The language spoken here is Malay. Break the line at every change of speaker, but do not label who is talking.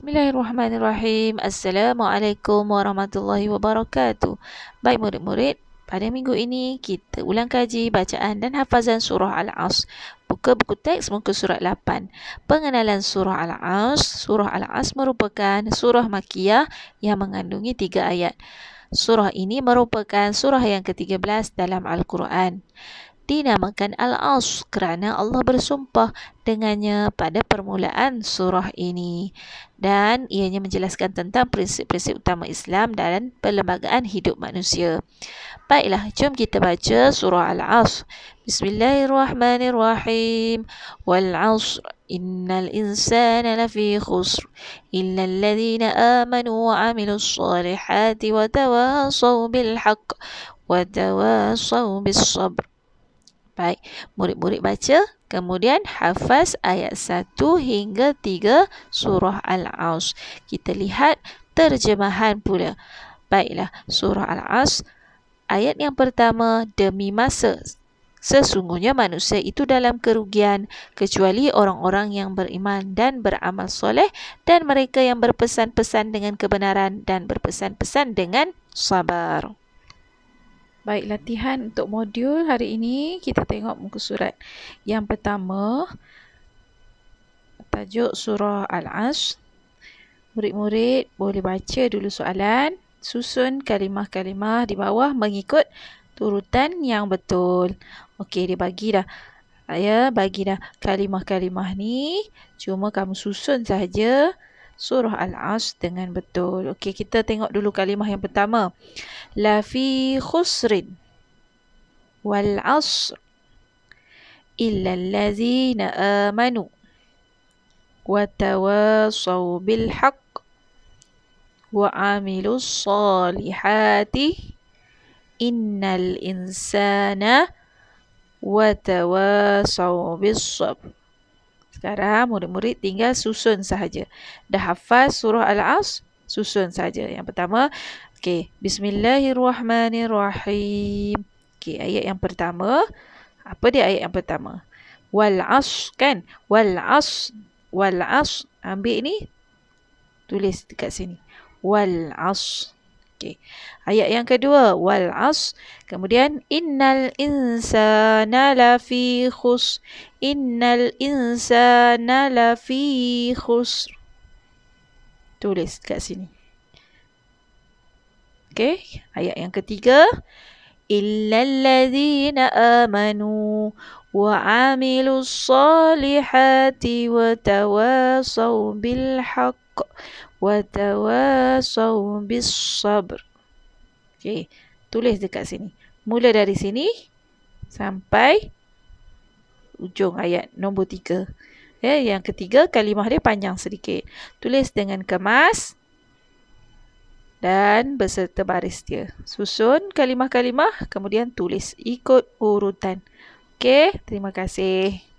Bismillahirrahmanirrahim. Assalamualaikum warahmatullahi wabarakatuh. Baik murid-murid, pada minggu ini kita ulang kaji bacaan dan hafazan surah Al-As. Buka buku teks muka surat 8. Pengenalan surah Al-As. Surah Al-As merupakan surah makiyah yang mengandungi tiga ayat. Surah ini merupakan surah yang ke-13 dalam Al-Quran dinamakan Al-As kerana Allah bersumpah dengannya pada permulaan surah ini dan ianya menjelaskan tentang prinsip-prinsip utama Islam dan perlembagaan hidup manusia. Baiklah, jom kita baca surah Al-As. Bismillahirrahmanirrahim. Wal-Asr innal insana lafi khusr illa alladhina amanu wa amilus salihati wa tawasaw bilhaq wa tawasaw bis sabr. Baik, murid-murid baca. Kemudian hafaz ayat 1 hingga 3 surah Al-Aus. Kita lihat terjemahan pula. Baiklah, surah Al-Aus ayat yang pertama demi masa. Sesungguhnya manusia itu dalam kerugian kecuali orang-orang yang beriman dan beramal soleh dan mereka yang berpesan-pesan dengan kebenaran dan berpesan-pesan dengan sabar. Baik, latihan untuk modul hari ini kita tengok muka surat. Yang pertama, tajuk surah Al-As. Murid-murid boleh baca dulu soalan. Susun kalimah-kalimah di bawah mengikut turutan yang betul. Okey, dia bagi dah. Saya bagi dah kalimah-kalimah ni. Cuma kamu susun saja surah Al-Asr dengan betul. Okey, kita tengok dulu kalimah yang pertama. La fi khusrin wal asr illa allazina amanu wa tawasaw bil haqq wa amilus salihati innal insana wa tawasaw bis sabr. Sekarang murid-murid tinggal susun sahaja. Dah hafaz surah Al-As, susun sahaja. Yang pertama, okay. Bismillahirrahmanirrahim. Okay, ayat yang pertama. Apa dia ayat yang pertama? Wal-As, kan? Wal-As, wal-As. Ambil ni, tulis dekat sini. Wal-As. Okey. Ayat yang kedua wal as. Kemudian innal insana lafi khus. Innal insana lafi khus. Tulis kat sini. Okey, ayat yang ketiga illal ladzina amanu وعملوا الصالحات وتواصوا بالحق وتواصوا sabr. Okey, tulis dekat sini. Mula dari sini sampai ujung ayat nombor tiga. Ya, yang ketiga, kalimah dia panjang sedikit. Tulis dengan kemas dan berserta baris dia. Susun kalimah-kalimah, kemudian tulis ikut urutan. Okey, terima kasih.